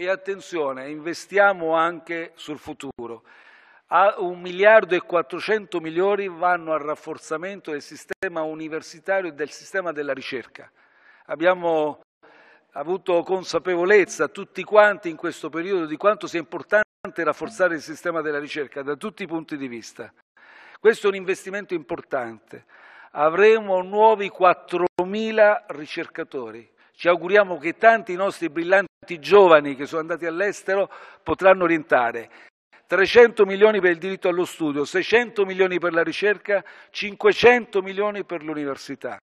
E attenzione, investiamo anche sul futuro. A 1 miliardo e 400 milioni vanno al rafforzamento del sistema universitario e del sistema della ricerca. Abbiamo avuto consapevolezza tutti quanti in questo periodo di quanto sia importante rafforzare il sistema della ricerca da tutti i punti di vista. Questo è un investimento importante. Avremo nuovi 4.000 ricercatori. Ci auguriamo che tanti nostri brillanti tanti giovani che sono andati all'estero potranno orientare. 300 milioni per il diritto allo studio, 600 milioni per la ricerca, 500 milioni per l'università.